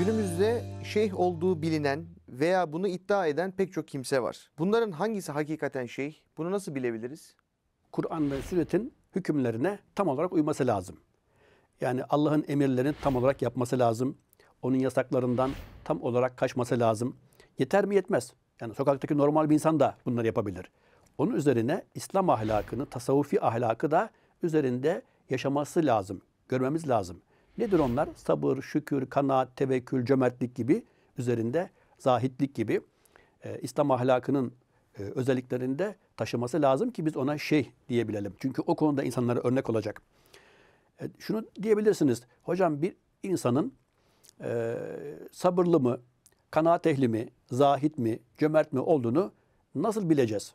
Günümüzde şeyh olduğu bilinen veya bunu iddia eden pek çok kimse var. Bunların hangisi hakikaten şeyh? Bunu nasıl bilebiliriz? Kur'an ve sünnetin hükümlerine tam olarak uyması lazım. Yani Allah'ın emirlerini tam olarak yapması lazım. Onun yasaklarından tam olarak kaçması lazım. Yeter mi yetmez. Yani sokaktaki normal bir insan da bunları yapabilir. Onun üzerine İslam ahlakını, tasavvufi ahlakı da üzerinde yaşaması lazım. Görmemiz lazım. Nedir onlar? Sabır, şükür, kanaat, tevekkül, cömertlik gibi üzerinde zahitlik gibi e, İslam ahlakının e, özelliklerinde taşıması lazım ki biz ona şey diyebilelim. Çünkü o konuda insanlara örnek olacak. E, şunu diyebilirsiniz. Hocam bir insanın e, sabırlı mı, kanaat ehli mi, zahit mi, cömert mi olduğunu nasıl bileceğiz?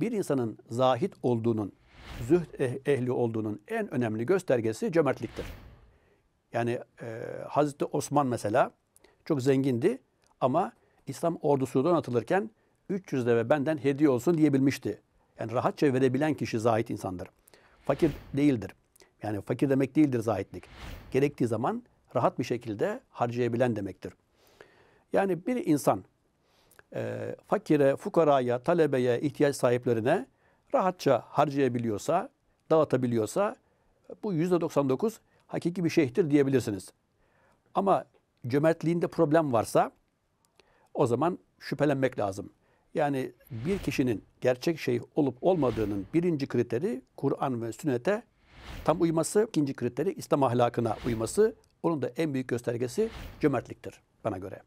Bir insanın zahit olduğunun zühd eh, ehli olduğunun en önemli göstergesi cömertliktir. Yani e, Hazreti Osman mesela çok zengindi ama İslam ordusundan atılırken 300 ve benden hediye olsun diyebilmişti. Yani rahatça verebilen kişi zahit insandır. Fakir değildir. Yani fakir demek değildir zahitlik. Gerektiği zaman rahat bir şekilde harcayabilen demektir. Yani bir insan e, fakire, fukaraya, talebeye, ihtiyaç sahiplerine rahatça harcayabiliyorsa, dağıtabiliyorsa bu %99 hakiki bir şeyhtir diyebilirsiniz. Ama cömertliğinde problem varsa o zaman şüphelenmek lazım. Yani bir kişinin gerçek şeyh olup olmadığının birinci kriteri Kur'an ve sünnete tam uyması, ikinci kriteri İslam ahlakına uyması. Onun da en büyük göstergesi cömertliktir bana göre.